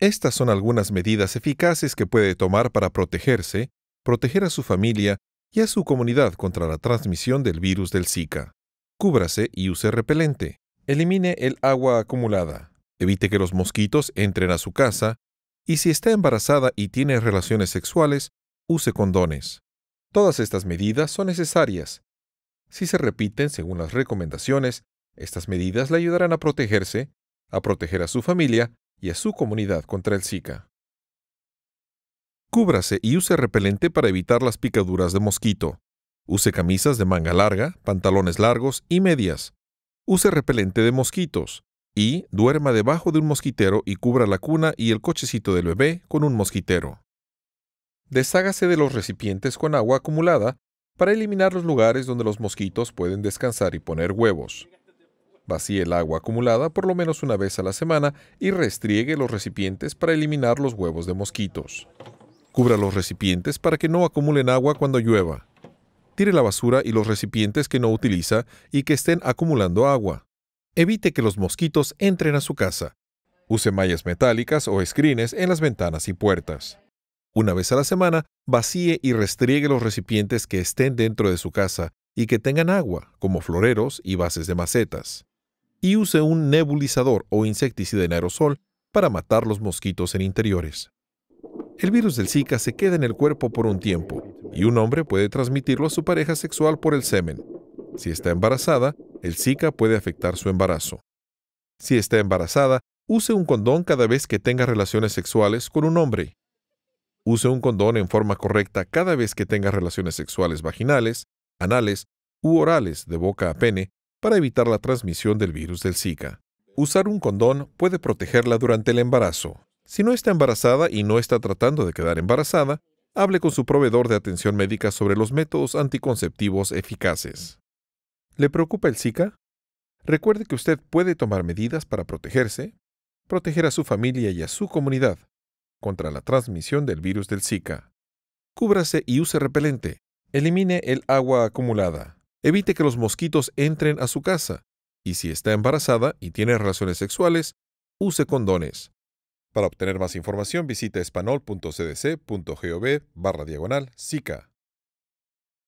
Estas son algunas medidas eficaces que puede tomar para protegerse, proteger a su familia y a su comunidad contra la transmisión del virus del Zika. Cúbrase y use repelente. Elimine el agua acumulada. Evite que los mosquitos entren a su casa. Y si está embarazada y tiene relaciones sexuales, use condones. Todas estas medidas son necesarias. Si se repiten según las recomendaciones, estas medidas le ayudarán a protegerse, a proteger a su familia y a su comunidad contra el Zika. Cúbrase y use repelente para evitar las picaduras de mosquito. Use camisas de manga larga, pantalones largos y medias. Use repelente de mosquitos y duerma debajo de un mosquitero y cubra la cuna y el cochecito del bebé con un mosquitero. Deshágase de los recipientes con agua acumulada para eliminar los lugares donde los mosquitos pueden descansar y poner huevos. Vacíe el agua acumulada por lo menos una vez a la semana y restriegue los recipientes para eliminar los huevos de mosquitos. Cubra los recipientes para que no acumulen agua cuando llueva. Tire la basura y los recipientes que no utiliza y que estén acumulando agua. Evite que los mosquitos entren a su casa. Use mallas metálicas o escrines en las ventanas y puertas. Una vez a la semana, vacíe y restriegue los recipientes que estén dentro de su casa y que tengan agua, como floreros y bases de macetas y use un nebulizador o insecticida en aerosol para matar los mosquitos en interiores. El virus del Zika se queda en el cuerpo por un tiempo, y un hombre puede transmitirlo a su pareja sexual por el semen. Si está embarazada, el Zika puede afectar su embarazo. Si está embarazada, use un condón cada vez que tenga relaciones sexuales con un hombre. Use un condón en forma correcta cada vez que tenga relaciones sexuales vaginales, anales u orales de boca a pene para evitar la transmisión del virus del Zika. Usar un condón puede protegerla durante el embarazo. Si no está embarazada y no está tratando de quedar embarazada, hable con su proveedor de atención médica sobre los métodos anticonceptivos eficaces. ¿Le preocupa el Zika? Recuerde que usted puede tomar medidas para protegerse, proteger a su familia y a su comunidad contra la transmisión del virus del Zika. Cúbrase y use repelente. Elimine el agua acumulada. Evite que los mosquitos entren a su casa y si está embarazada y tiene relaciones sexuales, use condones. Para obtener más información visite espanol.cdc.gov barra diagonal